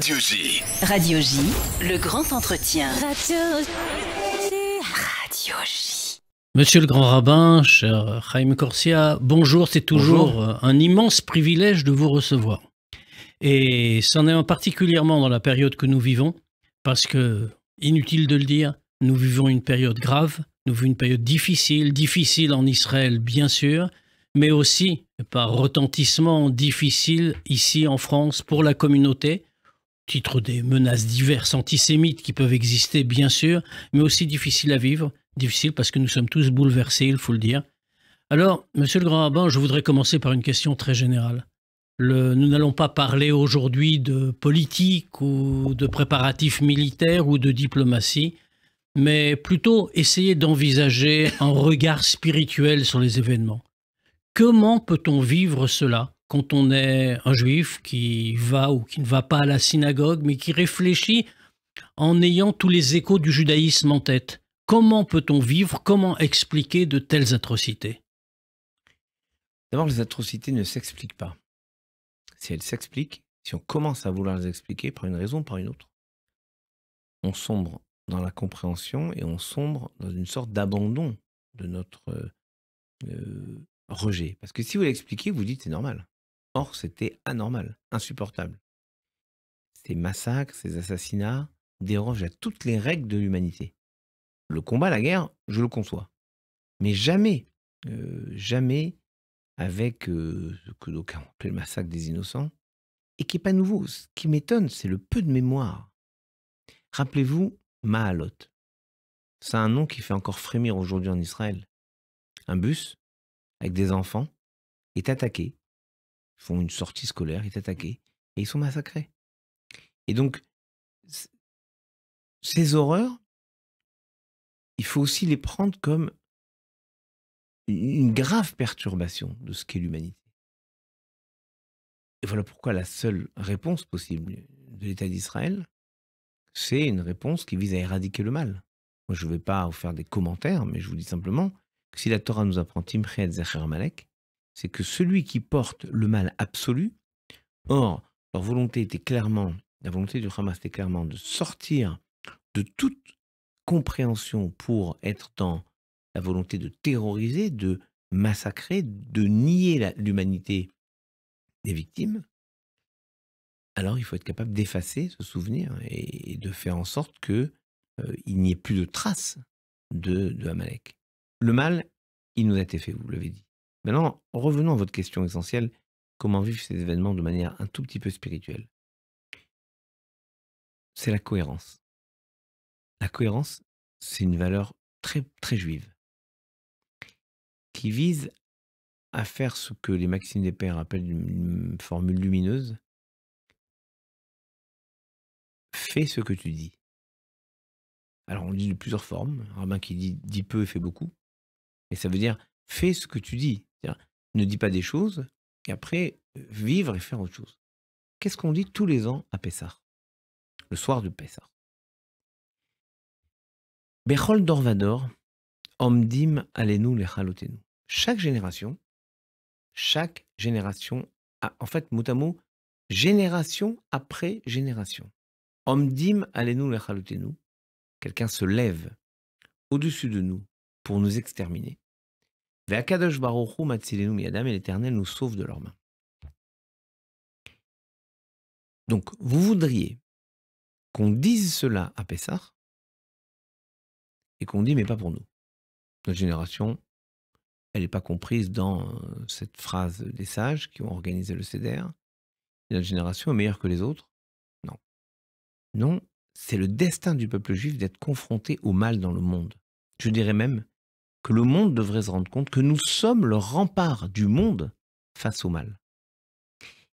Radio J. Radio J, le grand entretien. Radio J. Radio J. Monsieur le grand rabbin, cher Chaim Corsia, bonjour, c'est toujours un immense privilège de vous recevoir. Et c'en est particulièrement dans la période que nous vivons, parce que, inutile de le dire, nous vivons une période grave, nous vivons une période difficile, difficile en Israël bien sûr, mais aussi par retentissement difficile ici en France pour la communauté, titre des menaces diverses antisémites qui peuvent exister, bien sûr, mais aussi difficiles à vivre, Difficile parce que nous sommes tous bouleversés, il faut le dire. Alors, monsieur le grand rabbin, je voudrais commencer par une question très générale. nous n'allons pas parler aujourd'hui de politique ou de préparatifs militaires ou de diplomatie, mais plutôt essayer d'envisager un regard spirituel sur les événements. Comment peut-on vivre cela quand on est un juif qui va ou qui ne va pas à la synagogue, mais qui réfléchit en ayant tous les échos du judaïsme en tête. Comment peut-on vivre Comment expliquer de telles atrocités D'abord, les atrocités ne s'expliquent pas. Si elles s'expliquent, si on commence à vouloir les expliquer par une raison ou par une autre, on sombre dans la compréhension et on sombre dans une sorte d'abandon de notre euh, euh, rejet. Parce que si vous l'expliquez, vous dites c'est normal c'était anormal, insupportable. Ces massacres, ces assassinats dérogent à toutes les règles de l'humanité. Le combat, la guerre, je le conçois. Mais jamais, euh, jamais avec euh, ce que d'aucuns ont le massacre des innocents, et qui n'est pas nouveau. Ce qui m'étonne, c'est le peu de mémoire. Rappelez-vous Mahalot. C'est un nom qui fait encore frémir aujourd'hui en Israël. Un bus, avec des enfants, est attaqué font une sortie scolaire, ils sont attaqués et ils sont massacrés. Et donc, ces horreurs, il faut aussi les prendre comme une grave perturbation de ce qu'est l'humanité. Et voilà pourquoi la seule réponse possible de l'État d'Israël, c'est une réponse qui vise à éradiquer le mal. Moi, je ne vais pas vous faire des commentaires, mais je vous dis simplement que si la Torah nous apprend Timchet Zecher Malek, c'est que celui qui porte le mal absolu, or, leur volonté était clairement, la volonté du Hamas était clairement de sortir de toute compréhension pour être dans la volonté de terroriser, de massacrer, de nier l'humanité des victimes, alors il faut être capable d'effacer ce souvenir et, de faire en sorte que euh, il n'y ait plus de traces de, de Le mal, il nous a été fait, vous l'avez dit. Maintenant, revenons à votre question essentielle, comment vivre ces événements de manière un tout petit peu spirituelle C'est la cohérence. La cohérence, c'est une valeur très, très juive qui vise à faire ce que les Maximes des Pères appellent une formule lumineuse. Fais ce que tu dis. Alors on le dit de plusieurs formes. Un rabbin qui dit, dit peu et fait beaucoup. Et ça veut dire fais ce que tu dis. Ne dis pas des choses et après euh, vivre et faire autre chose. Qu'est-ce qu'on dit tous les ans à Pessah Le soir de Pessah. Bechol Dorvador, Alenu nous Chaque génération, chaque génération, a, en fait, mot génération après génération après génération. Alenu nous Quelqu'un se lève au-dessus de nous pour nous exterminer et l'Éternel nous sauve de leurs mains. Donc, vous voudriez qu'on dise cela à Pessah et qu'on dit mais pas pour nous. Notre génération, elle n'est pas comprise dans euh, cette phrase des sages qui ont organisé le CDR. Notre génération est meilleure que les autres. Non. Non, c'est le destin du peuple juif d'être confronté au mal dans le monde. Je dirais même que le monde devrait se rendre compte que nous sommes le rempart du monde face au mal.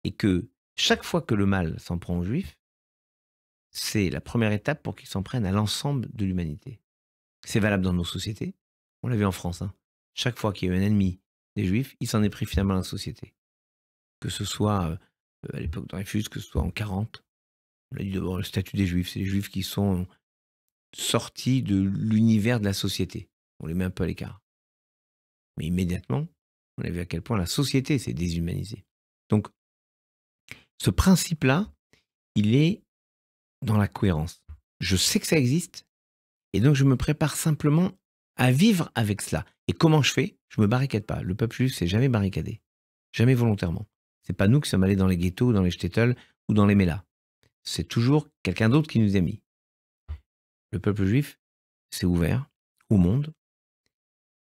Et que chaque fois que le mal s'en prend aux juifs, c'est la première étape pour qu'ils s'en prennent à l'ensemble de l'humanité. C'est valable dans nos sociétés. On l'a vu en France. Hein. Chaque fois qu'il y a eu un ennemi des juifs, il s'en est pris finalement à la société. Que ce soit euh, à l'époque de que ce soit en 40. On a dit d'abord le statut des juifs. C'est les juifs qui sont sortis de l'univers de la société on les met un peu à l'écart. Mais immédiatement, on a vu à quel point la société s'est déshumanisée. Donc, ce principe-là, il est dans la cohérence. Je sais que ça existe, et donc je me prépare simplement à vivre avec cela. Et comment je fais Je ne me barricade pas. Le peuple juif s'est jamais barricadé, jamais volontairement. Ce n'est pas nous qui sommes allés dans les ghettos, dans les ch'tetels ou dans les mélas. C'est toujours quelqu'un d'autre qui nous a mis. Le peuple juif s'est ouvert au monde,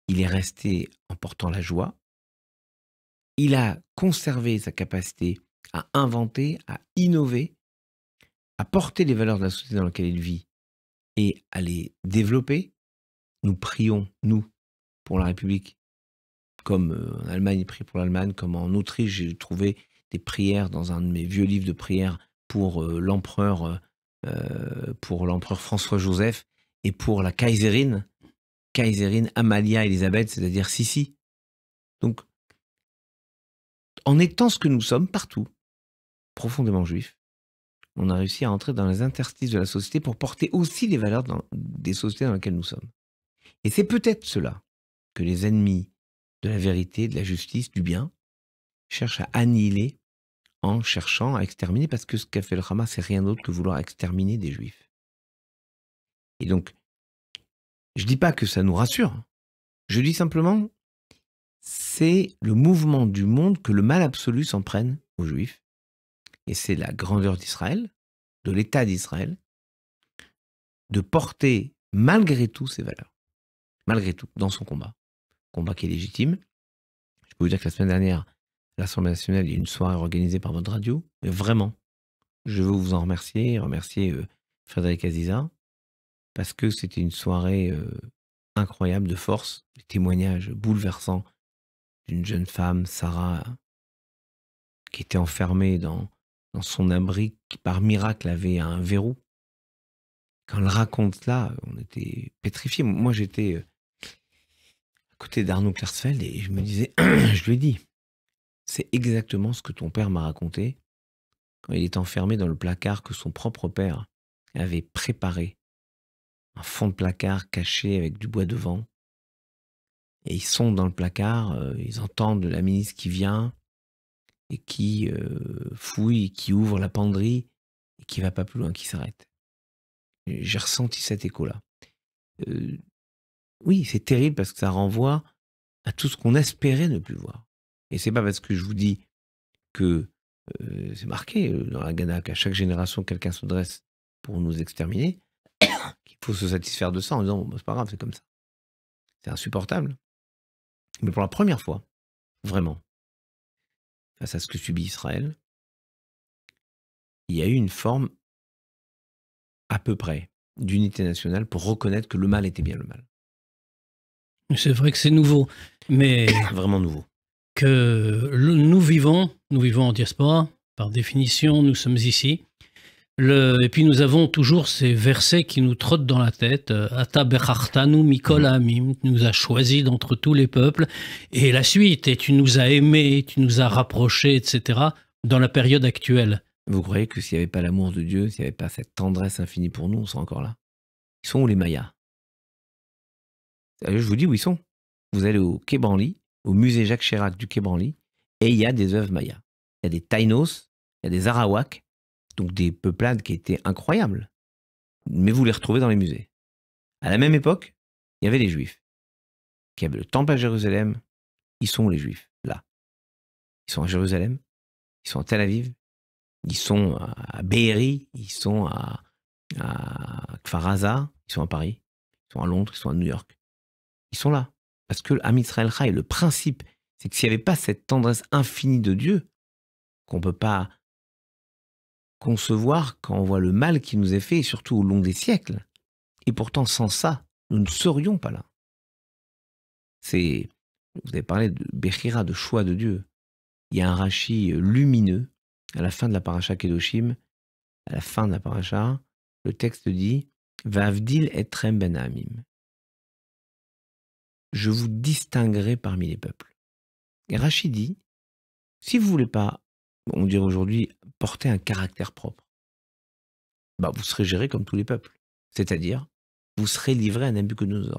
il est resté en portant la joie. Il a conservé sa capacité à inventer, à innover, à porter les valeurs de la société dans laquelle il vit et à les développer. Nous prions, nous, pour la République, comme euh, en Allemagne, il prie pour l'Allemagne, comme en Autriche, j'ai trouvé des prières dans un de mes vieux livres de prières pour euh, l'empereur euh, pour l'empereur François-Joseph et pour la Kaiserine. Kaiserine Amalia Elisabeth, c'est-à-dire Sissi. Donc, en étant ce que nous sommes partout, profondément juifs, on a réussi à entrer dans les interstices de la société pour porter aussi les valeurs des sociétés dans lesquelles nous sommes. Et c'est peut-être cela que les ennemis de la vérité, de la justice, du bien, cherchent à annihiler en cherchant à exterminer, parce que ce qu'a fait le Hamas, c'est rien d'autre que vouloir exterminer des juifs. Et donc, je ne dis pas que ça nous rassure. Je dis simplement, c'est le mouvement du monde que le mal absolu s'en prenne aux Juifs. Et c'est la grandeur d'Israël, de l'État d'Israël, de porter malgré tout ses valeurs. Malgré tout, dans son combat. Combat qui est légitime. Je peux vous dire que la semaine dernière, l'Assemblée nationale, il y a une soirée organisée par votre radio. Mais vraiment, je veux vous en remercier, remercier euh, Frédéric Aziza, parce que c'était une soirée incroyable de force, des témoignages bouleversants d'une jeune femme, Sarah, qui était enfermée dans, son abri qui par miracle avait un verrou. Quand elle raconte cela, on était pétrifiés. Moi, j'étais à côté d'Arnaud Klarsfeld et je me disais, je lui ai dit, c'est exactement ce que ton père m'a raconté quand il est enfermé dans le placard que son propre père avait préparé un fond de placard caché avec du bois devant. Et ils sont dans le placard, euh, ils entendent la ministre qui vient et qui euh, fouille, qui ouvre la penderie et qui va pas plus loin, qui s'arrête. J'ai ressenti cet écho-là. Euh, oui, c'est terrible parce que ça renvoie à tout ce qu'on espérait ne plus voir. Et c'est pas parce que je vous dis que c'est marqué dans la Ghana qu'à chaque génération quelqu'un se dresse pour nous exterminer, il faut se satisfaire de ça en disant, bah, c'est pas grave, c'est comme ça. C'est insupportable. Mais pour la première fois, vraiment, face à ce que subit Israël, il y a eu une forme à peu près d'unité nationale pour reconnaître que le mal était bien le mal. C'est vrai que c'est nouveau, mais vraiment nouveau. Que nous vivons, nous vivons en diaspora, par définition, nous sommes ici, et puis nous avons toujours ces versets qui nous trottent dans la tête. Euh, Ata mikol mhm. amim, tu nous as choisis d'entre tous les peuples. Et la suite, et tu nous as aimés, tu nous as rapprochés, etc. dans la période actuelle. Vous croyez que s'il n'y avait pas l'amour de Dieu, s'il n'y avait pas cette tendresse infinie pour nous, on serait encore là Ils sont où les Mayas euh, Je vous dis où ils sont. Vous allez au Quai au musée Jacques Chirac du Quai et il y a des œuvres mayas. Il y a des Tainos, il y a des Arawaks, donc des peuplades qui étaient incroyables. Mais vous les retrouvez dans les musées. À la même époque, il y avait les Juifs. Qui avaient le temple à Jérusalem. Ils sont les Juifs Là. Ils sont à Jérusalem. Ils sont à Tel Aviv. Ils sont à Béhéry. Ils sont à, à Kfaraza. Ils sont à Paris. Ils sont à Londres. Ils sont à New York. Ils sont là. Parce que à Israël Chai, le principe, c'est que s'il n'y avait pas cette tendresse infinie de Dieu, qu'on ne peut pas concevoir quand on voit le mal qui nous est fait, et surtout au long des siècles. Et pourtant, sans ça, nous ne serions pas là. C'est, vous avez parlé de Bechira, de choix de Dieu. Il y a un rachis lumineux à la fin de la paracha Kedoshim, à la fin de la paracha, le texte dit Vavdil etrem ben amim. Je vous distinguerai parmi les peuples. Et dit Si vous voulez pas on dirait aujourd'hui, porter un caractère propre, bah, vous serez géré comme tous les peuples. C'est-à-dire, vous serez livré à un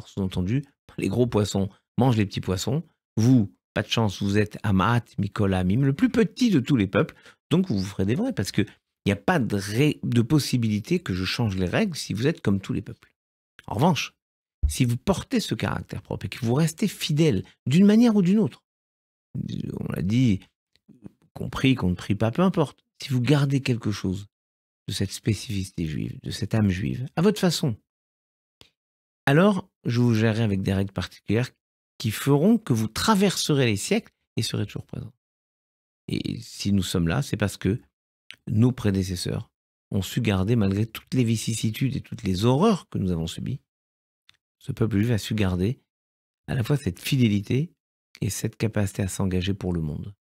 Sous-entendu, les gros poissons mangent les petits poissons. Vous, pas de chance, vous êtes Amat, Mikola, Mim, le plus petit de tous les peuples. Donc, vous vous ferez des vrais. Parce qu'il n'y a pas de possibilité que je change les règles si vous êtes comme tous les peuples. En revanche, si vous portez ce caractère propre et que vous restez fidèle d'une manière ou d'une autre, on l'a dit, qu'on prie, qu'on ne prie pas, peu importe, si vous gardez quelque chose de cette spécificité juive, de cette âme juive, à votre façon, alors je vous gérerai avec des règles particulières qui feront que vous traverserez les siècles et serez toujours présents. Et si nous sommes là, c'est parce que nos prédécesseurs ont su garder, malgré toutes les vicissitudes et toutes les horreurs que nous avons subies, ce peuple juif a su garder à la fois cette fidélité et cette capacité à s'engager pour le monde.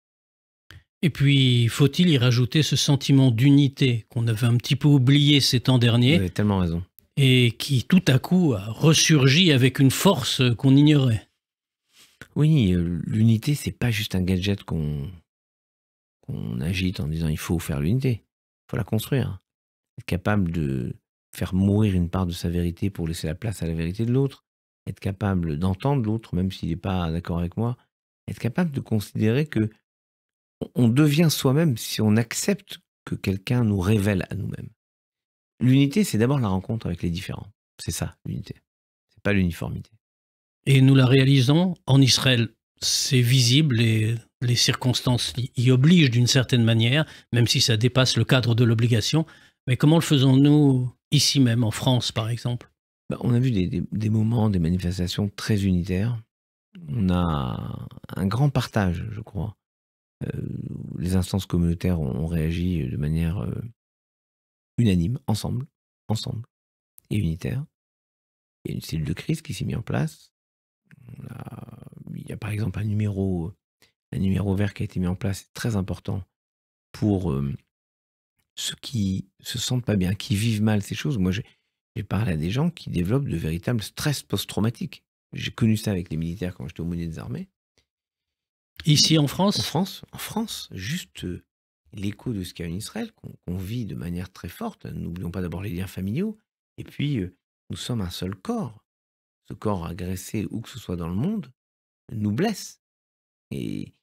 Et puis, faut-il y rajouter ce sentiment d'unité qu'on avait un petit peu oublié ces temps derniers Vous avez tellement raison. Et qui, tout à coup, a ressurgi avec une force qu'on ignorait. Oui, euh, l'unité, c'est pas juste un gadget qu'on qu'on agite en disant il faut faire l'unité. Il faut la construire. Être capable de faire mourir une part de sa vérité pour laisser la place à la vérité de l'autre. Être capable d'entendre l'autre, même s'il n'est pas d'accord avec moi. Être capable de considérer que on devient soi-même si on accepte que quelqu'un nous révèle à nous-mêmes. L'unité, c'est d'abord la rencontre avec les différents. C'est ça, l'unité. C'est pas l'uniformité. Et nous la réalisons en Israël. C'est visible et les circonstances y obligent d'une certaine manière, même si ça dépasse le cadre de l'obligation. Mais comment le faisons-nous ici même, en France par exemple bah, On a vu des, moments, des manifestations très unitaires. On a un grand partage, je crois. Euh, les instances communautaires ont réagi euh, de manière euh, unanime, ensemble, ensemble et unitaire. Il y a une cellule de crise qui s'est mise en place. il y a par exemple un numéro, un numéro vert qui a été mis en place, très important pour ceux qui se sentent pas bien, qui vivent mal ces choses. Moi, j'ai parlé à des gens qui développent de véritables stress post-traumatiques. J'ai connu ça avec les militaires quand j'étais au monnaie des armées. Ici en France En France, en France juste euh, l'écho de ce qu'il y a en Israël, qu'on vit de manière très forte. N'oublions pas d'abord les liens familiaux. Et puis, euh, nous sommes un seul corps. Ce corps agressé, où que ce soit dans le monde, nous blesse. Et,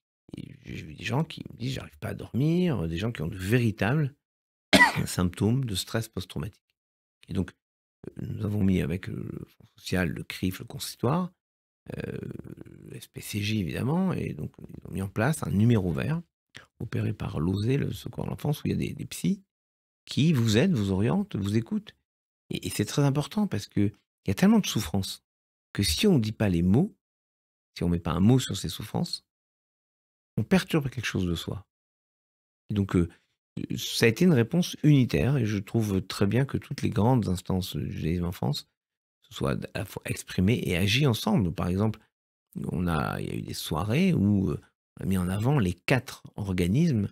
j'ai vu des gens qui me disent j'arrive pas à dormir, euh, des gens qui ont de véritables symptômes de stress post-traumatique. Et donc, nous avons mis avec le Fonds social, le CRIF, le consistoire, le SPCJ évidemment, et donc ils ont mis en place un numéro vert opéré par l'OSE, le Secours à l'enfance, où il y a des, psys qui vous aident, vous orientent, vous écoutent. Et, c'est très important parce qu'il y a tellement de souffrances que si on ne dit pas les mots, si on ne met pas un mot sur ces souffrances, on perturbe quelque chose de soi. Et donc, euh, ça a été une réponse unitaire, et je trouve très bien que toutes les grandes instances du judaïsme en France se soient à la fois exprimées et agies ensemble. Par exemple, on a, il y a eu des soirées où on a mis en avant les quatre organismes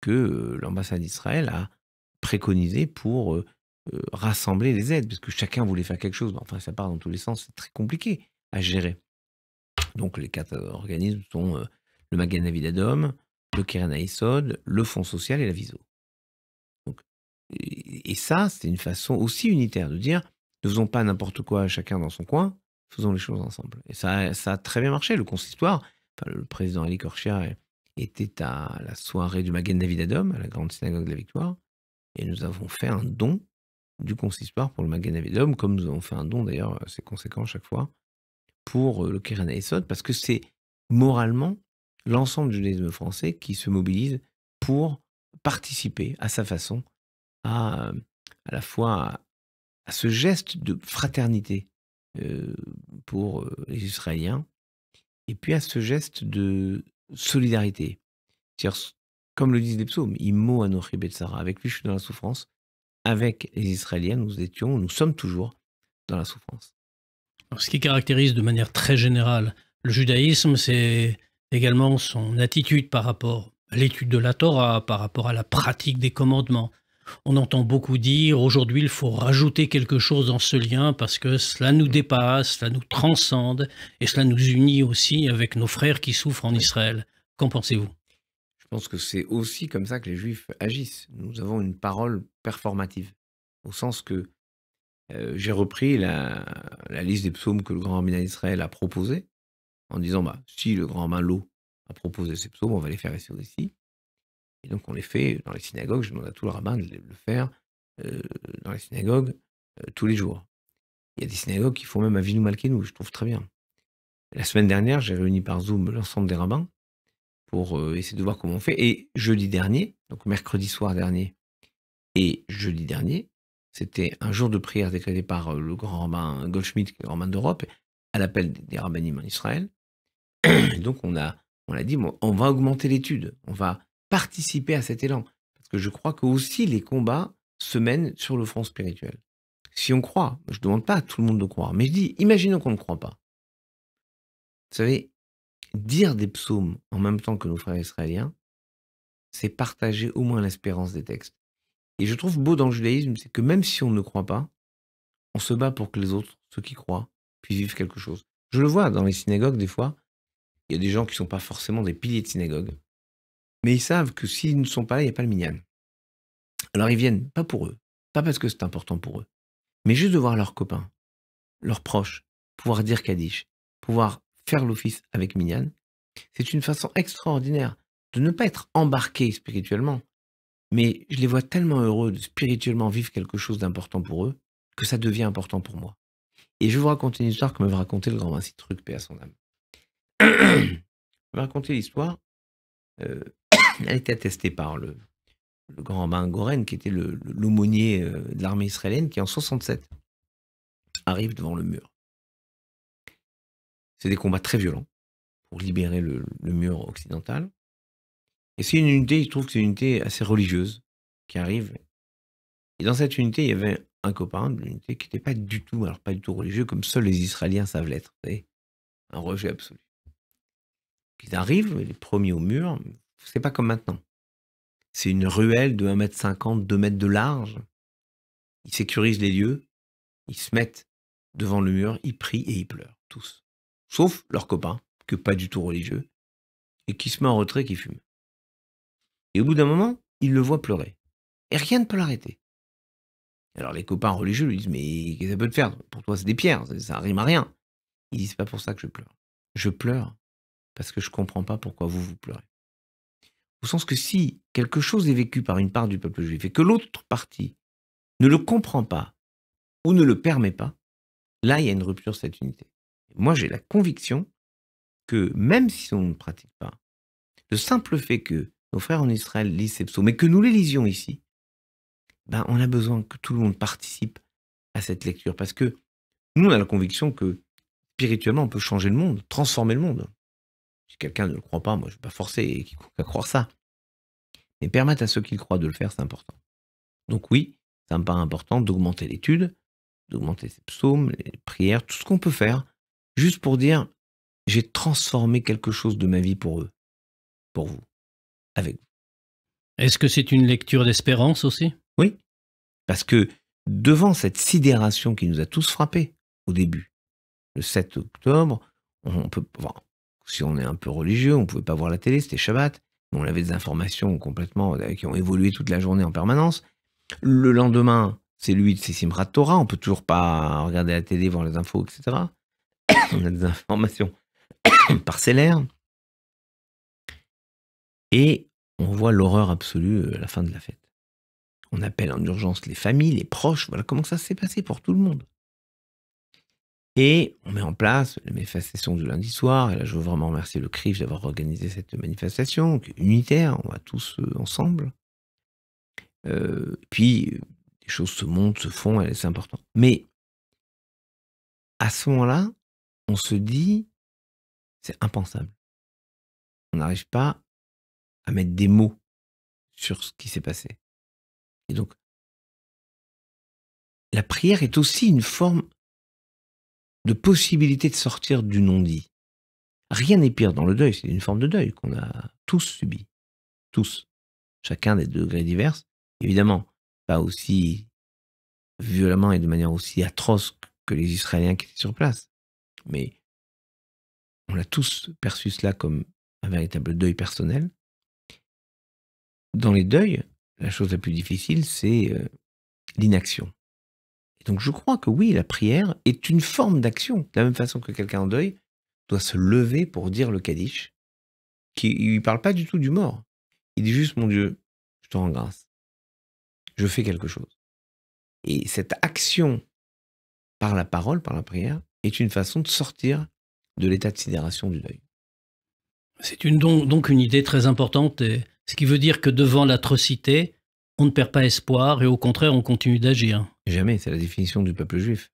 que l'ambassade d'Israël a préconisés pour rassembler les aides, parce que chacun voulait faire quelque chose. Enfin, ça part dans tous les sens, c'est très compliqué à gérer. Donc les quatre organismes sont le Magan le Keren le Fonds social et la Viso. et ça, c'est une façon aussi unitaire de dire ne faisons pas n'importe quoi à chacun dans son coin, faisons les choses ensemble. Et ça, ça a très bien marché. Le consistoire, le président Ali Korchia était à la soirée du Magen David Adom, à la grande synagogue de la Victoire, et nous avons fait un don du consistoire pour le Magen David Adom, comme nous avons fait un don d'ailleurs, c'est conséquent chaque fois, pour euh, le Keren Esod, parce que c'est moralement l'ensemble du judaïsme français qui se mobilise pour participer à sa façon à, euh, à la fois à ce geste de fraternité euh, pour euh, les Israéliens, et puis à ce geste de solidarité. cest comme le disent les psaumes, Immo Anochi avec lui je suis dans la souffrance, avec les Israéliens nous étions, nous sommes toujours dans la souffrance. ce qui caractérise de manière très générale le judaïsme, c'est également son attitude par rapport à l'étude de la Torah, par rapport à la pratique des commandements, on entend beaucoup dire aujourd'hui il faut rajouter quelque chose dans ce lien parce que cela nous dépasse, cela nous transcende et cela nous unit aussi avec nos frères qui souffrent en Israël. Qu'en pensez-vous Je pense que c'est aussi comme ça que les Juifs agissent. Nous avons une parole performative, au sens que euh, j'ai repris la, liste des psaumes que le grand rabbin d'Israël a proposé en disant bah, si le grand rabbin a proposé ces psaumes, on va les faire ici aussi. Et donc on les fait dans les synagogues, je demande à tout le rabbin de le faire euh, dans les synagogues euh, tous les jours. Il y a des synagogues qui font même à Vinou nous je trouve très bien. La semaine dernière, j'ai réuni par Zoom l'ensemble des rabbins pour euh, essayer de voir comment on fait. Et jeudi dernier, donc mercredi soir dernier et jeudi dernier, c'était un jour de prière décrété par le grand rabbin Goldschmidt, qui est le rabbin d'Europe, à l'appel des rabbins en Israël. donc on a, on dit, on va augmenter l'étude, on va participer à cet élan. Parce que je crois que aussi les combats se mènent sur le front spirituel. Si on croit, je ne demande pas à tout le monde de croire, mais je dis, imaginons qu'on ne croit pas. Vous savez, dire des psaumes en même temps que nos frères israéliens, c'est partager au moins l'espérance des textes. Et je trouve beau dans le judaïsme, c'est que même si on ne croit pas, on se bat pour que les autres, ceux qui croient, puissent vivre quelque chose. Je le vois dans les synagogues des fois, il y a des gens qui ne sont pas forcément des piliers de synagogue, mais ils savent que s'ils ne sont pas là, il n'y a pas le minyan. Alors ils viennent, pas pour eux, pas parce que c'est important pour eux, mais juste de voir leurs copains, leurs proches, pouvoir dire Kaddish, pouvoir faire l'office avec minyan. C'est une façon extraordinaire de ne pas être embarqué spirituellement, mais je les vois tellement heureux de spirituellement vivre quelque chose d'important pour eux que ça devient important pour moi. Et je vais vous raconter une histoire que m'avait raconté le grand Vinci Truc, paix à son âme. je vais raconter l'histoire euh, elle a été attestée par le, grand rabbin Goren, qui était l'aumônier euh, de l'armée israélienne, qui en 67 arrive devant le mur. C'est des combats très violents pour libérer le, mur occidental. Et c'est une unité, il trouve que c'est une unité assez religieuse qui arrive. Et dans cette unité, il y avait un copain de l'unité qui n'était pas du tout, alors pas du tout religieux, comme seuls les Israéliens savent l'être. Un rejet absolu. Ils arrivent, les premiers au mur, c'est pas comme maintenant. C'est une ruelle de 1m50, 2m de large. Ils sécurisent les lieux, ils se mettent devant le mur, ils prient et ils pleurent, tous. Sauf leur copain, que pas du tout religieux, et qui se met en retrait, qui fume. Et au bout d'un moment, ils le voient pleurer. Et rien ne peut l'arrêter. Alors les copains religieux lui disent Mais qu'est-ce que ça peut te faire Pour toi, c'est des pierres, ça, ça rime à rien. Il disent, C'est pas pour ça que je pleure. Je pleure parce que je ne comprends pas pourquoi vous vous pleurez. Au sens que si quelque chose est vécu par une part du peuple juif et que l'autre partie ne le comprend pas ou ne le permet pas, là, il y a une rupture de cette unité. Moi, j'ai la conviction que même si on ne pratique pas, le simple fait que nos frères en Israël lisent ces psaumes mais que nous les lisions ici, ben, on a besoin que tout le monde participe à cette lecture parce que nous, on a la conviction que spirituellement, on peut changer le monde, transformer le monde quelqu'un ne le croit pas, moi je ne vais pas forcer et qui à croire ça. Mais permettre à ceux qui le croient de le faire, c'est important. Donc oui, ça me paraît important d'augmenter l'étude, d'augmenter ses psaumes, les prières, tout ce qu'on peut faire, juste pour dire j'ai transformé quelque chose de ma vie pour eux, pour vous, avec vous. Est-ce que c'est une lecture d'espérance aussi Oui, parce que devant cette sidération qui nous a tous frappés au début, le 7 octobre, on peut, si on est un peu religieux, on ne pouvait pas voir la télé, c'était Shabbat. On avait des informations complètement euh, qui ont évolué toute la journée en permanence. Le lendemain, c'est lui, de Simrat Torah. On peut toujours pas regarder la télé, voir les infos, etc. on a des informations parcellaires. Et on voit l'horreur absolue à euh, la fin de la fête. On appelle en urgence les familles, les proches. Voilà comment ça s'est passé pour tout le monde. Et on met en place la manifestation du lundi soir. Et là, je veux vraiment remercier le CRIF d'avoir organisé cette manifestation unitaire. On va tous euh, ensemble. Euh, puis, les euh, choses se montent, se font, c'est important. Mais à ce moment-là, on se dit, c'est impensable. On n'arrive pas à mettre des mots sur ce qui s'est passé. Et donc, la prière est aussi une forme de possibilité de sortir du non-dit. Rien n'est pire dans le deuil, c'est une forme de deuil qu'on a tous subi. Tous. Chacun des degrés divers. Évidemment, pas aussi violemment et de manière aussi atroce que les Israéliens qui étaient sur place. Mais on l'a tous perçu cela comme un véritable deuil personnel. Dans les deuils, la chose la plus difficile, c'est euh, l'inaction donc je crois que oui, la prière est une forme d'action, de la même façon que quelqu'un en deuil doit se lever pour dire le Kaddish, qui lui parle pas du tout du mort. Il dit juste, mon Dieu, je te rends grâce. Je fais quelque chose. Et cette action par la parole, par la prière, est une façon de sortir de l'état de sidération du deuil. C'est donc, une idée très importante, ce qui veut dire que devant l'atrocité, on ne perd pas espoir et au contraire, on continue d'agir. Jamais, c'est la définition du peuple juif.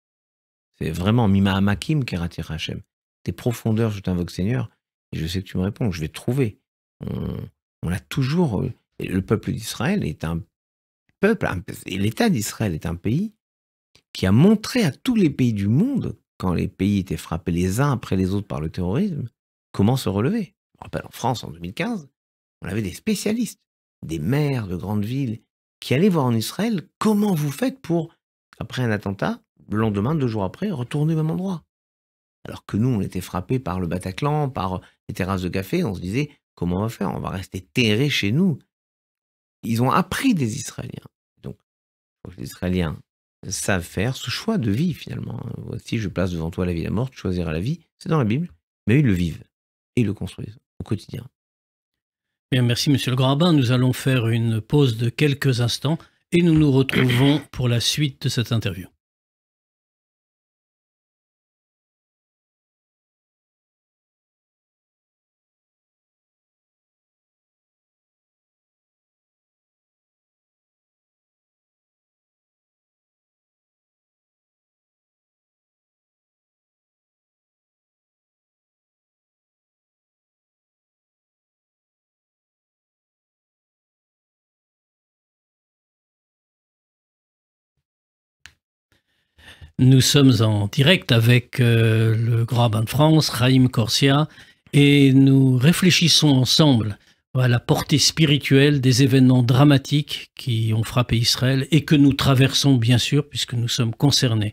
C'est vraiment Mima qui raté Hachem. Tes profondeurs, je t'invoque Seigneur, et je sais que tu me réponds, je vais te trouver. On, a toujours. Euh, le peuple d'Israël est un peuple, et l'État d'Israël est un pays qui a montré à tous les pays du monde, quand les pays étaient frappés les uns après les autres par le terrorisme, comment se relever. Je rappelle en France en 2015, on avait des spécialistes, des maires de grandes villes qui allez voir en Israël, comment vous faites pour, après un attentat, le lendemain, deux jours après, retourner au même endroit Alors que nous, on était frappés par le Bataclan, par les terrasses de café, on se disait, comment on va faire On va rester terrés chez nous. Ils ont appris des Israéliens. Donc, les Israéliens savent faire ce choix de vie, finalement. Hein. Voici, je place devant toi la vie et la mort, tu choisiras la vie, c'est dans la Bible, mais ils le vivent et le construisent au quotidien merci Monsieur le Grabin. Nous allons faire une pause de quelques instants et nous nous retrouvons pour la suite de cette interview. Nous sommes en direct avec euh, le Grand rabbin de France, Raïm Corsia, et nous réfléchissons ensemble à la portée spirituelle des événements dramatiques qui ont frappé Israël et que nous traversons bien sûr puisque nous sommes concernés.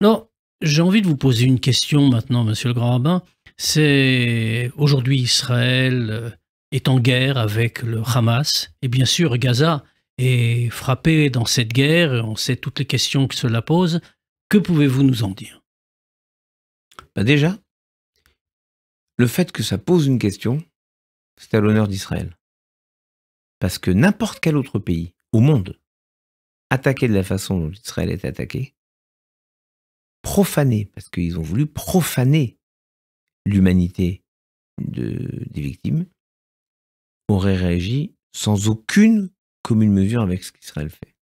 Alors, j'ai envie de vous poser une question maintenant, monsieur le Grand Rabbin. C'est aujourd'hui Israël euh, est en guerre avec le Hamas et bien sûr Gaza est frappé dans cette guerre, on sait toutes les questions que cela pose, que pouvez-vous nous en dire bah, Déjà, le fait que ça pose une question, c'est à l'honneur d'Israël. Parce que n'importe quel autre pays au monde attaqué de la façon dont Israël est attaqué, profané, parce qu'ils ont voulu profaner l'humanité des victimes, aurait réagi sans aucune commune mesure avec ce qu'Israël fait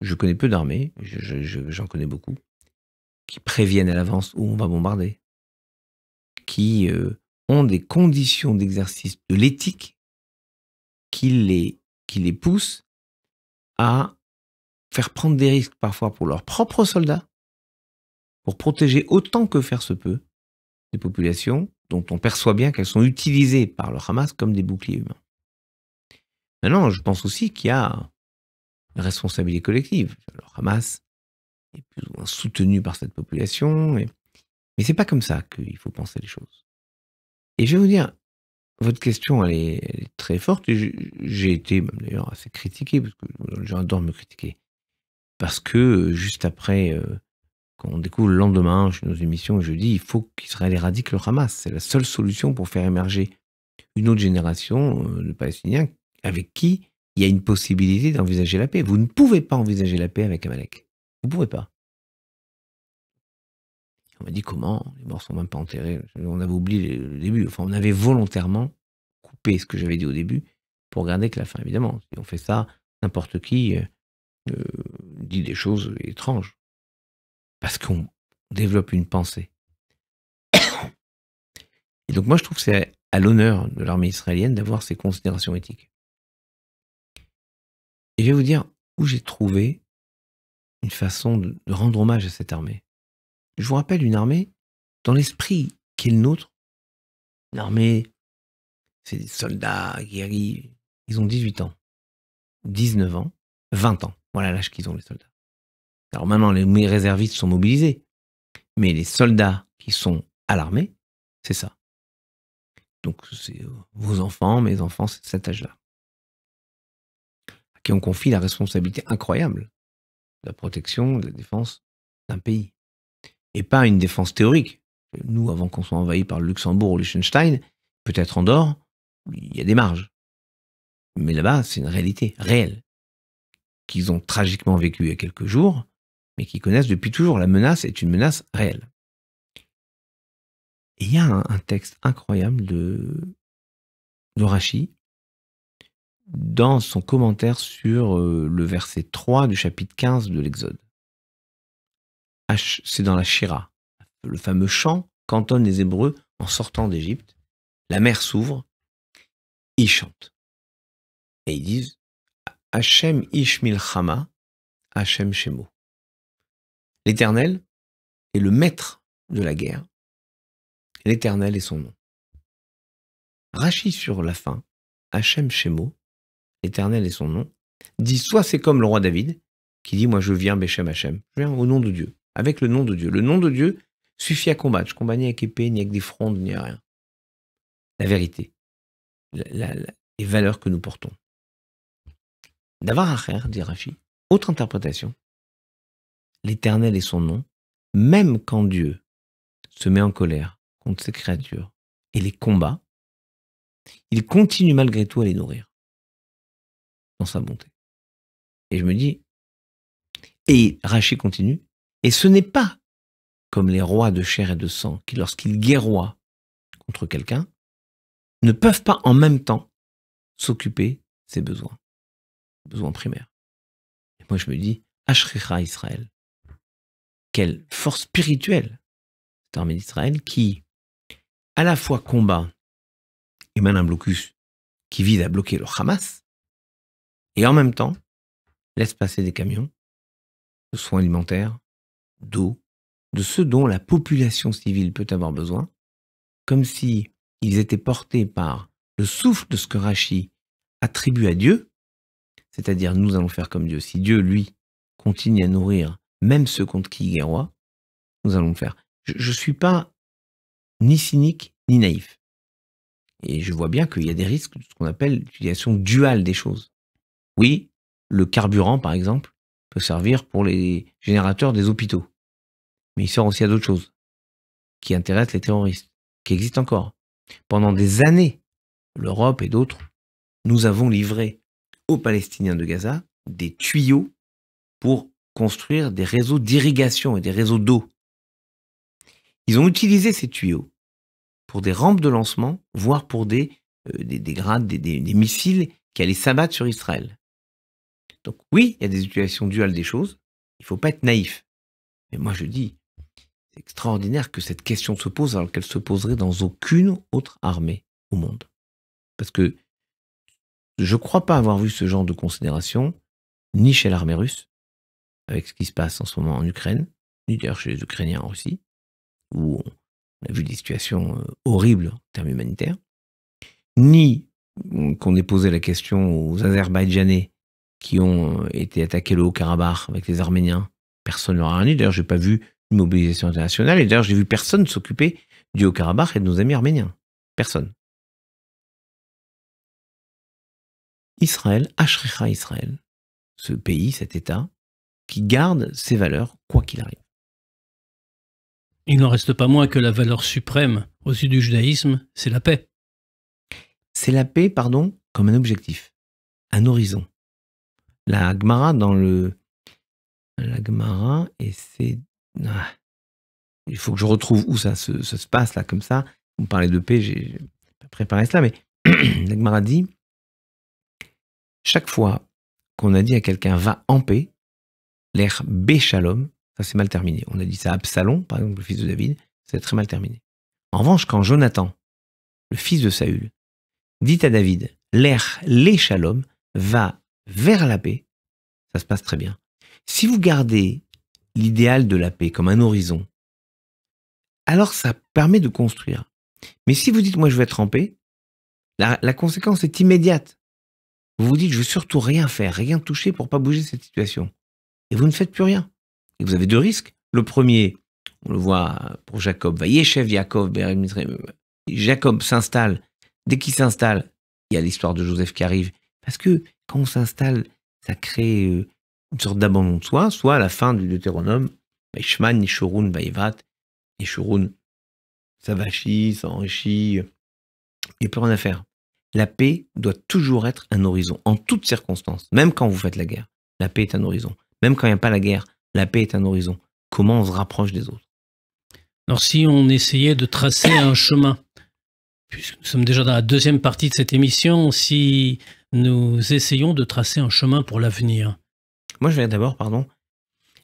je connais peu d'armées, j'en connais beaucoup, qui préviennent à l'avance où on va bombarder, qui euh, ont des conditions d'exercice de l'éthique qui les, qui les poussent à faire prendre des risques parfois pour leurs propres soldats, pour protéger autant que faire se peut des populations dont on perçoit bien qu'elles sont utilisées par le Hamas comme des boucliers humains. Maintenant, je pense aussi qu'il y a responsabilité collective. Le Hamas est plus ou moins soutenu par cette population. Et... Mais c'est pas comme ça qu'il faut penser les choses. Et je vais vous dire, votre question, elle est, très forte. Et j'ai été d'ailleurs assez critiqué, parce que j'adore gens me critiquer. Parce que juste après, euh, quand on découvre le lendemain, dans nos émissions, je dis, il faut qu'Israël éradique le Hamas. C'est la seule solution pour faire émerger une autre génération euh, de Palestiniens avec qui il y a une possibilité d'envisager la paix. Vous ne pouvez pas envisager la paix avec Amalek. Vous ne pouvez pas. On m'a dit comment Les morts sont même pas enterrés. On avait oublié le début. Enfin, on avait volontairement coupé ce que j'avais dit au début pour garder que la fin, évidemment. Si on fait ça, n'importe qui euh, euh, dit des choses étranges. Parce qu'on développe une pensée. Et donc moi, je trouve que c'est à l'honneur de l'armée israélienne d'avoir ces considérations éthiques. Et je vais vous dire où j'ai trouvé une façon de, rendre hommage à cette armée. Je vous rappelle une armée, dans l'esprit qui est le nôtre, l'armée, c'est des soldats guéris, ils ont 18 ans, 19 ans, 20 ans. Voilà l'âge qu'ils ont, les soldats. Alors maintenant, les réservistes sont mobilisés, mais les soldats qui sont à l'armée, c'est ça. Donc, c'est euh, vos enfants, mes enfants, c'est cet âge-là qui ont confié la responsabilité incroyable de la protection, de la défense d'un pays. Et pas une défense théorique. Nous, avant qu'on soit envahi par le Luxembourg ou Liechtenstein, peut-être en dehors, il y a des marges. Mais là-bas, c'est une réalité réelle qu'ils ont tragiquement vécu il y a quelques jours, mais qui connaissent depuis toujours. La menace est une menace réelle. Et il y a un, texte incroyable de d'Orachi dans son commentaire sur euh, le verset 3 du chapitre 15 de l'Exode. C'est dans la Shira, le fameux chant qu'entonnent les Hébreux en sortant d'Égypte. La mer s'ouvre, ils chantent. Et ils disent Hachem Ishmil Chama, Hachem Shemo. L'Éternel est le maître de la guerre. L'Éternel est son nom. Rachi sur la fin, Hachem Shemo, L'éternel est son nom, dit soit c'est comme le roi David, qui dit Moi je viens, Béchem Hachem, je viens au nom de Dieu, avec le nom de Dieu. Le nom de Dieu suffit à combattre. Je combats ni avec épée, ni avec des frondes, ni à rien. La vérité, les valeurs que nous portons. D'avoir Acher, dit Rachi, autre interprétation l'Éternel est son nom, même quand Dieu se met en colère contre ses créatures et les combat, il continue malgré tout à les nourrir dans sa bonté. Et je me dis, et Rachid continue, et ce n'est pas comme les rois de chair et de sang qui, lorsqu'ils guerroient contre quelqu'un, ne peuvent pas en même temps s'occuper ses besoins, ses besoins primaires. Et moi, je me dis, ra Israël, quelle force spirituelle cette armée d'Israël qui, à la fois combat et mène un blocus qui vise à bloquer le Hamas, et en même temps, laisse passer des camions de soins alimentaires, d'eau, de ce dont la population civile peut avoir besoin, comme si ils étaient portés par le souffle de ce que Rachi attribue à Dieu, c'est-à-dire nous allons faire comme Dieu. Si Dieu, lui, continue à nourrir même ceux contre qui il nous allons le faire. Je ne suis pas ni cynique ni naïf. Et je vois bien qu'il y a des risques de ce qu'on appelle l'utilisation duale des choses. Oui, le carburant, par exemple, peut servir pour les générateurs des hôpitaux. Mais il sert aussi à d'autres choses qui intéressent les terroristes, qui existent encore. Pendant des années, l'Europe et d'autres, nous avons livré aux Palestiniens de Gaza des tuyaux pour construire des réseaux d'irrigation et des réseaux d'eau. Ils ont utilisé ces tuyaux pour des rampes de lancement, voire pour des, euh, des, grades, des, missiles qui allaient s'abattre sur Israël. Donc oui, il y a des situations duales des choses, il ne faut pas être naïf. Mais moi je dis, c'est extraordinaire que cette question se pose alors qu'elle se poserait dans aucune autre armée au monde. Parce que je ne crois pas avoir vu ce genre de considération, ni chez l'armée russe, avec ce qui se passe en ce moment en Ukraine, ni d'ailleurs chez les Ukrainiens en Russie, où on a vu des situations euh, horribles en termes humanitaires, ni qu'on ait posé la question aux Azerbaïdjanais qui ont été attaqués le Haut-Karabakh avec les Arméniens. Personne ne leur a rien dit. D'ailleurs, je n'ai pas vu une mobilisation internationale. Et d'ailleurs, j'ai vu personne s'occuper du Haut-Karabakh et de nos amis arméniens. Personne. Israël, Ashrecha Israël, ce pays, cet État, qui garde ses valeurs quoi qu'il arrive. Il n'en reste pas moins que la valeur suprême au du judaïsme, c'est la paix. C'est la paix, pardon, comme un objectif, un horizon, la Gemara dans le. La Gemara, et c'est. Ah, il faut que je retrouve où ça se, se passe, là, comme ça. Vous me parlez de paix, j'ai préparé cela, mais la Gemara dit chaque fois qu'on a dit à quelqu'un va en paix, l'air béchalom, ça c'est mal terminé. On a dit ça à Absalom, par exemple, le fils de David, c'est très mal terminé. En revanche, quand Jonathan, le fils de Saül, dit à David, l'air l'échalom, va vers la paix, ça se passe très bien. Si vous gardez l'idéal de la paix comme un horizon, alors ça permet de construire. Mais si vous dites, moi, je vais être en paix, la, conséquence est immédiate. Vous vous dites, je veux surtout rien faire, rien toucher pour pas bouger cette situation. Et vous ne faites plus rien. Et vous avez deux risques. Le premier, on le voit pour Jacob, chef Jacob, Jacob s'installe. Dès qu'il s'installe, il y a l'histoire de Joseph qui arrive. Parce que quand on s'installe, ça crée euh, une sorte d'abandon de soi, soit à la fin du Deutéronome, bah, Ishman, Nishurun, Vaivat, bah, Nishurun ça s'enrichit, il n'y a plus rien à faire. La paix doit toujours être un horizon, en toutes circonstances, même quand vous faites la guerre. La paix est un horizon. Même quand il n'y a pas la guerre, la paix est un horizon. Comment on se rapproche des autres Alors si on essayait de tracer un chemin, puisque nous sommes déjà dans la deuxième partie de cette émission, si nous essayons de tracer un chemin pour l'avenir. Moi, je vais d'abord, pardon,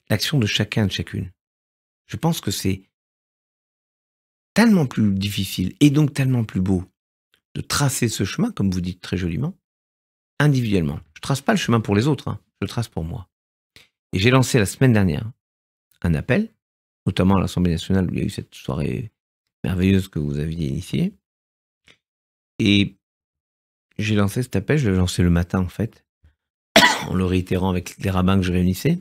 l'action de chacun et de chacune. Je pense que c'est tellement plus difficile et donc tellement plus beau de tracer ce chemin, comme vous dites très joliment, individuellement. Je ne trace pas le chemin pour les autres, hein. je le trace pour moi. Et j'ai lancé la semaine dernière un appel, notamment à l'Assemblée nationale où il y a eu cette soirée merveilleuse que vous aviez initiée. Et j'ai lancé cet appel, je l'ai lancé le matin en fait, en le réitérant avec les rabbins que je réunissais,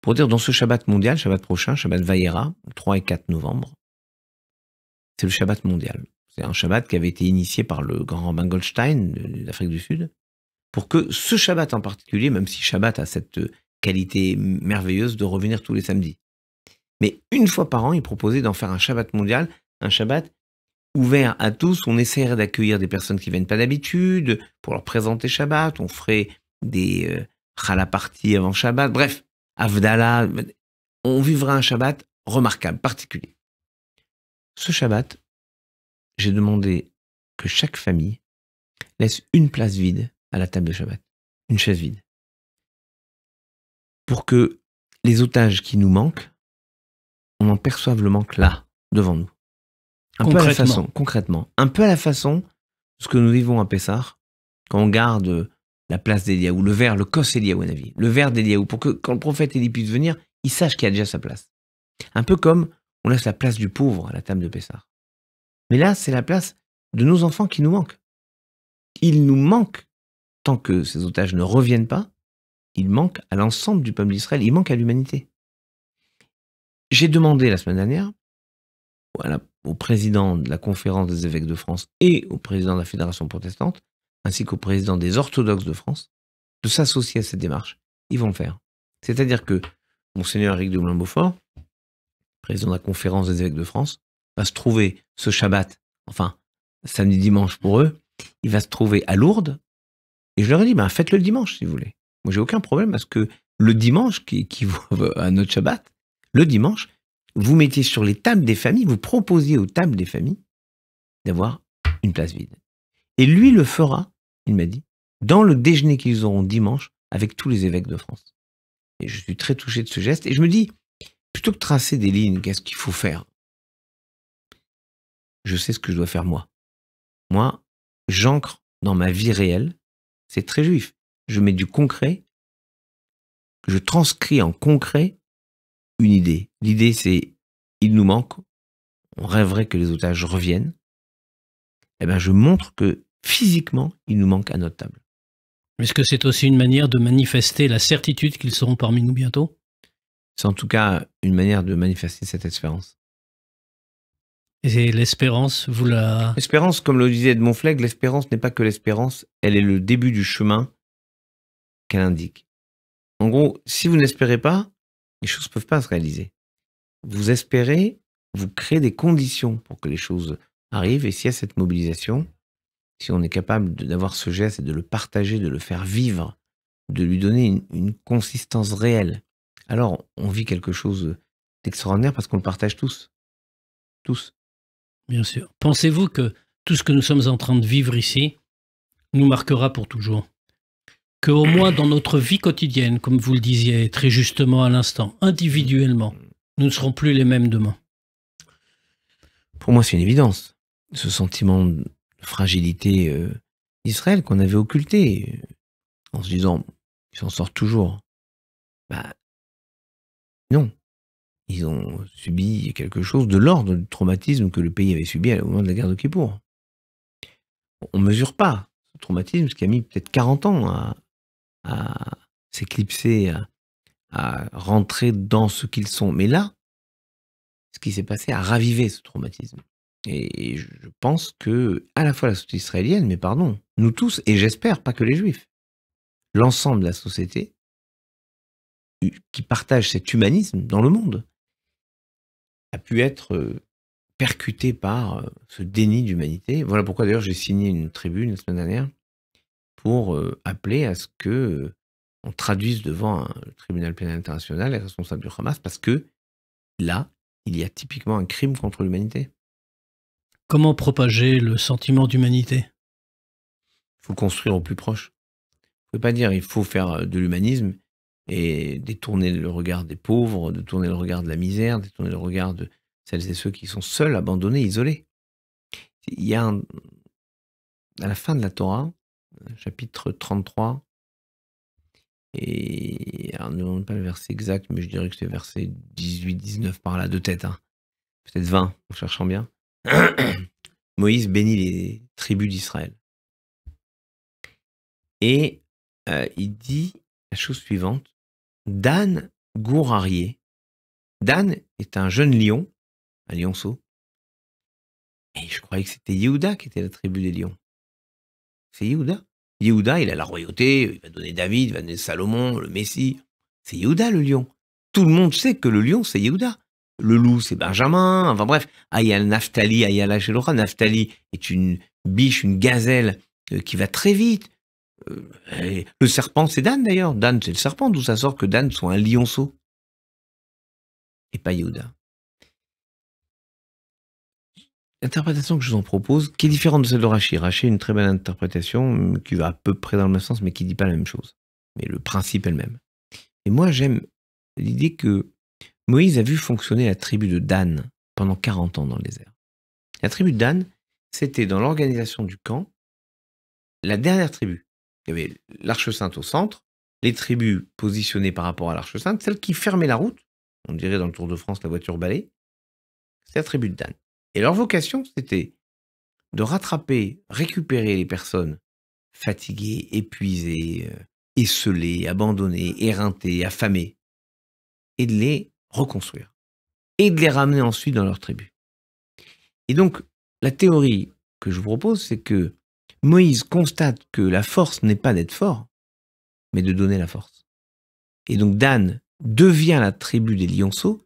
pour dire dans ce Shabbat mondial, Shabbat prochain, Shabbat Vaïra, 3 et 4 novembre, c'est le Shabbat mondial. C'est un Shabbat qui avait été initié par le grand rabbin Goldstein d'Afrique du Sud, pour que ce Shabbat en particulier, même si Shabbat a cette qualité merveilleuse de revenir tous les samedis, mais une fois par an, il proposait d'en faire un Shabbat mondial, un Shabbat ouvert à tous. On essaierait d'accueillir des personnes qui viennent pas d'habitude pour leur présenter Shabbat. On ferait des euh, parties avant Shabbat. Bref, Avdallah. On vivra un Shabbat remarquable, particulier. Ce Shabbat, j'ai demandé que chaque famille laisse une place vide à la table de Shabbat, une chaise vide, pour que les otages qui nous manquent, on en perçoive le manque là, devant nous. Un peu à la façon, concrètement. Un peu à la façon de ce que nous vivons à Pessar, quand on garde la place d'Eliaou, le verre, le cos Eliaou, Navi, le verre d'Eliaou, pour que quand le prophète Élie puisse venir, il sache qu'il a déjà sa place. Un peu comme on laisse la place du pauvre à la table de Pessar. Mais là, c'est la place de nos enfants qui nous manque. Il nous manque, tant que ces otages ne reviennent pas, il manque à l'ensemble du peuple d'Israël, il manque à l'humanité. J'ai demandé la semaine dernière au président de la conférence des évêques de France et au président de la fédération protestante, ainsi qu'au président des orthodoxes de France, de s'associer à cette démarche. Ils vont le faire. C'est-à-dire que Monseigneur Eric de Beaufort, président de la conférence des évêques de France, va se trouver ce Shabbat, enfin samedi dimanche pour eux, il va se trouver à Lourdes. Et je leur ai dit, ben, faites-le dimanche si vous voulez. Moi, j'ai aucun problème parce que le dimanche, qui équivaut à notre Shabbat, le dimanche, vous mettiez sur les tables des familles, vous proposiez aux tables des familles d'avoir une place vide. Et lui le fera, il m'a dit, dans le déjeuner qu'ils auront dimanche avec tous les évêques de France. Et je suis très touché de ce geste. Et je me dis, plutôt que tracer des lignes, qu'est-ce qu'il faut faire Je sais ce que je dois faire moi. Moi, j'ancre dans ma vie réelle, c'est très juif. Je mets du concret, je transcris en concret une idée. L'idée, c'est il nous manque, on rêverait que les otages reviennent. Eh bien, je montre que physiquement, il nous manque à notre table. Est-ce que c'est aussi une manière de manifester la certitude qu'ils seront parmi nous bientôt C'est en tout cas une manière de manifester cette espérance. Et l'espérance, vous la... L'espérance, comme le disait Edmond Flegg, l'espérance n'est pas que l'espérance, elle est le début du chemin qu'elle indique. En gros, si vous n'espérez pas, les choses ne peuvent pas se réaliser. Vous espérez, vous créez des conditions pour que les choses arrivent. Et s'il y a cette mobilisation, si on est capable d'avoir ce geste et de le partager, de le faire vivre, de lui donner une, une consistance réelle, alors on vit quelque chose d'extraordinaire parce qu'on le partage tous. Tous. Bien sûr. Pensez-vous que tout ce que nous sommes en train de vivre ici nous marquera pour toujours qu'au moins dans notre vie quotidienne, comme vous le disiez très justement à l'instant, individuellement, nous ne serons plus les mêmes demain Pour moi, c'est une évidence. Ce sentiment de fragilité euh, d'Israël qu'on avait occulté, euh, en se disant, ils s'en sortent toujours. Bah, non. Ils ont subi quelque chose de l'ordre du traumatisme que le pays avait subi au moment de la guerre de Kippour. On ne mesure pas ce traumatisme, ce qui a mis peut-être 40 ans à, à s'éclipser, à, rentrer dans ce qu'ils sont. Mais là, ce qui s'est passé a ravivé ce traumatisme. Et je pense que, à la fois la société israélienne, mais pardon, nous tous, et j'espère pas que les juifs, l'ensemble de la société qui partage cet humanisme dans le monde, a pu être euh, percuté par euh, ce déni d'humanité. Voilà pourquoi d'ailleurs j'ai signé une tribune la semaine dernière pour appeler à ce que on traduise devant un, tribunal pénal international les responsables du Hamas parce que là, il y a typiquement un crime contre l'humanité. Comment propager le sentiment d'humanité Il faut construire au plus proche. On ne pouvez pas dire il faut faire de l'humanisme et détourner le regard des pauvres, détourner le regard de la misère, détourner le regard de celles et ceux qui sont seuls, abandonnés, isolés. Il y a à la fin de la Torah, chapitre 33. Et alors, ne demande pas le verset exact, mais je dirais que c'est verset 18-19 par là, de tête. Hein. Peut-être 20, en cherchant bien. Moïse bénit les tribus d'Israël. Et euh, il dit la chose suivante. Dan Gourarié. Dan est un jeune lion, un lionceau. Et je croyais que c'était Yehuda qui était la tribu des lions. C'est Yehuda Yehuda, il a la royauté, il va donner David, il va donner Salomon, le Messie. C'est Yehuda le lion. Tout le monde sait que le lion, c'est Yehuda. Le loup, c'est Benjamin. Enfin bref, Ayal Naphtali, Ayal Shelora. Naphtali est une biche, une gazelle euh, qui va très vite. Euh, le serpent, c'est Dan d'ailleurs. Dan, c'est le serpent, d'où ça sort que Dan soit un lionceau. Et pas Yehuda. L'interprétation que je vous en propose, qui est différente de celle de Rachid. Rachid une très belle interprétation euh, qui va à peu près dans le même sens, mais qui ne dit pas la même chose. Mais le principe est le même. Et moi, j'aime l'idée que Moïse a vu fonctionner la tribu de Dan pendant 40 ans dans le désert. La tribu de Dan, c'était dans l'organisation du camp, la dernière tribu. Il y avait l'Arche Sainte au centre, les tribus positionnées par rapport à l'Arche Sainte, celles qui fermaient la route, on dirait dans le Tour de France la voiture balai, c'est la tribu de Dan. Et leur vocation, c'était de rattraper, récupérer les personnes fatiguées, épuisées, euh, esselées, abandonnées, éreintées, affamées, et de les reconstruire, et de les ramener ensuite dans leur tribu. Et donc, la théorie que je vous propose, c'est que Moïse constate que la force n'est pas d'être fort, mais de donner la force. Et donc Dan devient la tribu des lionceaux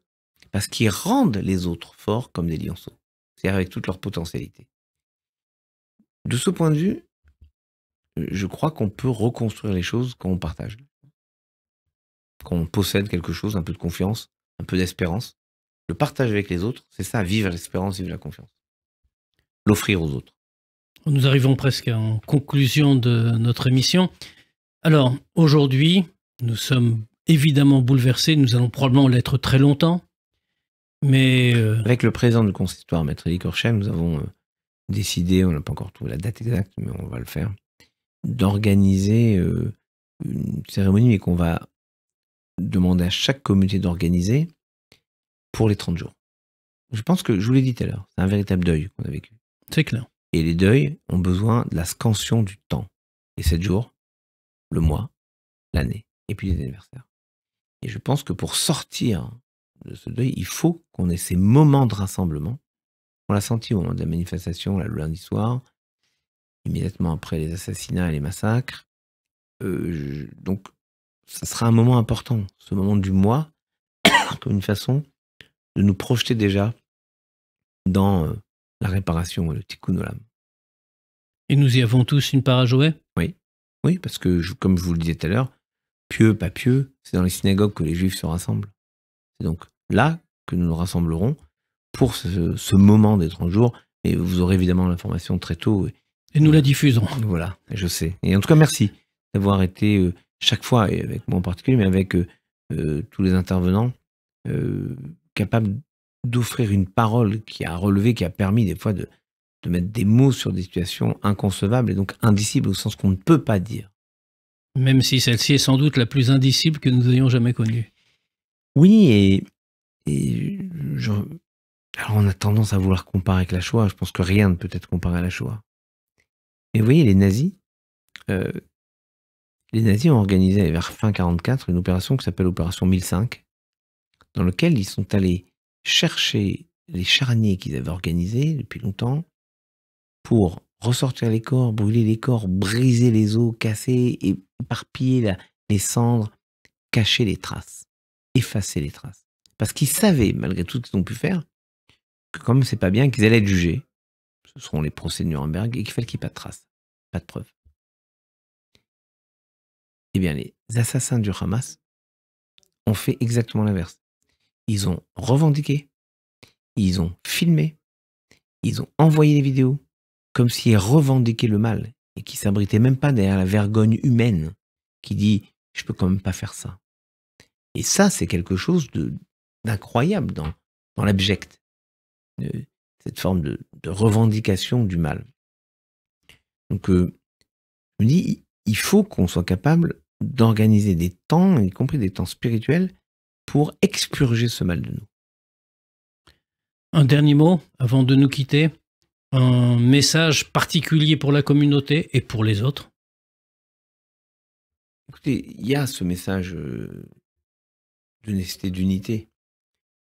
parce qu'ils rendent les autres forts comme des lionceaux avec toute leur potentialité. De ce point de vue, je crois qu'on peut reconstruire les choses quand on partage, quand on possède quelque chose, un peu de confiance, un peu d'espérance. Le partage avec les autres, c'est ça, vivre l'espérance, vivre la confiance. L'offrir aux autres. Nous arrivons presque en conclusion de notre émission. Alors, aujourd'hui, nous sommes évidemment bouleversés, nous allons probablement l'être très longtemps, mais euh, Avec le président du consistoire, Maître éric nous avons euh, décidé, on n'a pas encore trouvé la date exacte, mais on va le faire, d'organiser euh, une cérémonie, mais qu'on va demander à chaque communauté d'organiser pour les 30 jours. Je pense que, je vous l'ai dit tout à l'heure, c'est un véritable deuil qu'on a vécu. C'est clair. Et les deuils ont besoin de la scansion du temps. Les 7 jours, le mois, l'année, et puis les anniversaires. Et je pense que pour sortir ce deuil, il faut qu'on ait ces moments de rassemblement. On l'a senti au moment de la manifestation, le lundi soir, immédiatement après les assassinats et les massacres. Euh, donc, ce sera un moment important, ce moment du mois, comme une façon de nous projeter déjà dans euh, la réparation, le tikkun olam. Et nous y avons tous une part à jouer Oui, oui, parce que comme je vous le disais tout à l'heure, pieux, pas pieux, c'est dans les synagogues que les juifs se rassemblent donc là que nous nous rassemblerons pour ce, moment des 30 jours. Et vous aurez évidemment l'information très tôt. Et nous la diffuserons. Voilà, je sais. Et en tout cas, merci d'avoir été euh, chaque fois, et avec moi en particulier, mais avec euh, euh, tous les intervenants, capables d'offrir une parole qui a relevé, qui a permis des fois de, de mettre des mots sur des situations inconcevables et donc indicibles au sens qu'on ne peut pas dire. Même si celle-ci est sans doute la plus indicible que nous ayons jamais connue. Oui, et, je, alors on a tendance à vouloir comparer avec la Shoah. Je pense que rien ne peut être comparé à la Shoah. Et vous voyez, les nazis, euh, les nazis ont organisé vers fin 1944 une opération qui s'appelle Opération 1005, dans laquelle ils sont allés chercher les charniers qu'ils avaient organisés depuis longtemps pour ressortir les corps, brûler les corps, briser les os, casser, éparpiller les cendres, cacher les traces effacer les traces. Parce qu'ils savaient, malgré tout ce qu'ils ont pu faire, que comme c'est pas bien, qu'ils allaient être jugés. Ce seront les procès de Nuremberg et qu'il fallait qu'il n'y ait pas de traces, pas de preuves. Eh bien, les assassins du Hamas ont fait exactement l'inverse. Ils ont revendiqué, ils ont filmé, ils ont envoyé des vidéos, comme s'ils revendiquaient le mal et qui s'abritaient même pas derrière la vergogne humaine qui dit je peux quand même pas faire ça. Et ça, c'est quelque chose d'incroyable dans, l'abject, cette forme de, revendication du mal. Donc, euh, je me dis, il faut qu'on soit capable d'organiser des temps, y compris des temps spirituels, pour expurger ce mal de nous. Un dernier mot avant de nous quitter, un message particulier pour la communauté et pour les autres Écoutez, il y a ce message euh, de nécessité d'unité.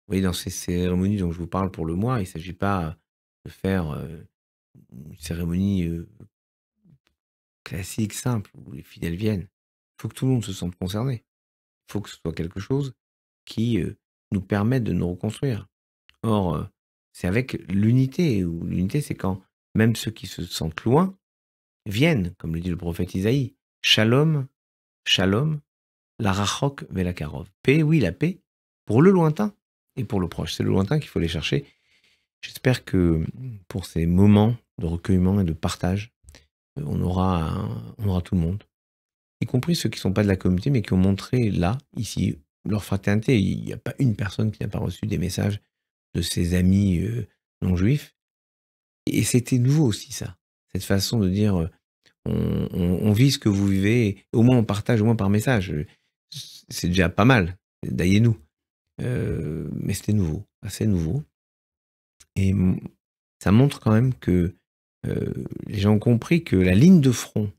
Vous voyez, dans ces cérémonies dont je vous parle pour le mois, il ne s'agit pas euh, de faire euh, une cérémonie euh, classique, simple, où les fidèles viennent. Il faut que tout le monde se sente concerné. Il faut que ce soit quelque chose qui nous permette de nous reconstruire. Or, c'est avec l'unité, ou l'unité, c'est quand même ceux qui se sentent loin viennent, comme le dit le prophète Isaïe. Shalom, shalom, la Rachok Velakarov. Paix, oui, la paix, pour le lointain et pour le proche. C'est le lointain qu'il faut aller chercher. J'espère que mm, pour ces moments de recueillement et de partage, euh, on aura, on aura tout le monde, y compris ceux qui ne sont pas de la communauté, mais qui ont montré là, ici, leur fraternité. Il n'y a pas une personne qui n'a pas reçu des messages de ses amis euh, non juifs. Et c'était nouveau aussi, ça. Cette façon de dire, euh, on, vit ce que vous vivez, au moins on partage, au moins par message c'est déjà pas mal, d'ailleurs nous. Euh, mais c'était nouveau, assez nouveau. Et ça montre quand même que euh, les gens ont compris que la ligne de front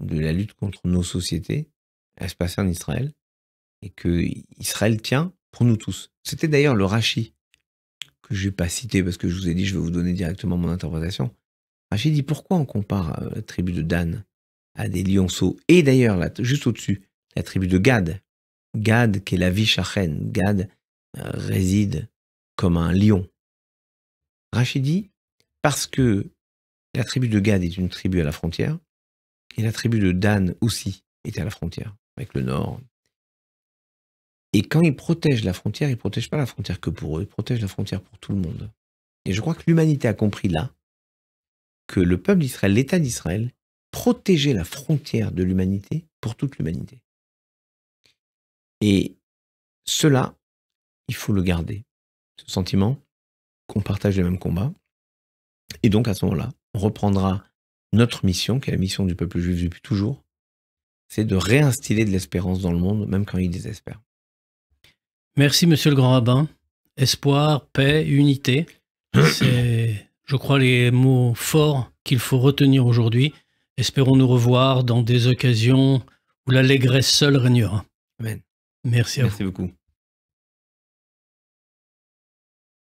de la lutte contre nos sociétés, elle se passait en Israël, et que Israël tient pour nous tous. C'était d'ailleurs le Rachi, que je n'ai pas cité parce que je vous ai dit, je vais vous donner directement mon interprétation. Rachi dit pourquoi on compare euh, la tribu de Dan à des lionceaux, et d'ailleurs, là, juste au-dessus, la tribu de Gad. Gad, qui est la vie Shachen. Gad euh, réside comme un lion. Rachid dit, parce que la tribu de Gad est une tribu à la frontière, et la tribu de Dan aussi est à la frontière, avec le nord. Et quand ils protègent la frontière, ils ne protègent pas la frontière que pour eux, ils protègent la frontière pour tout le monde. Et je crois que l'humanité a compris là que le peuple d'Israël, l'État d'Israël, protégeait la frontière de l'humanité pour toute l'humanité. Et cela, il faut le garder. Ce sentiment qu'on partage les mêmes combats. Et donc, à ce moment-là, on reprendra notre mission, qui est la mission du peuple juif depuis toujours, c'est de réinstiller de l'espérance dans le monde, même quand il désespère. Merci, monsieur le grand rabbin. Espoir, paix, unité, c'est, je crois, les mots forts qu'il faut retenir aujourd'hui. Espérons nous revoir dans des occasions où l'allégresse seule régnera. Amen. Merci à Merci vous. beaucoup.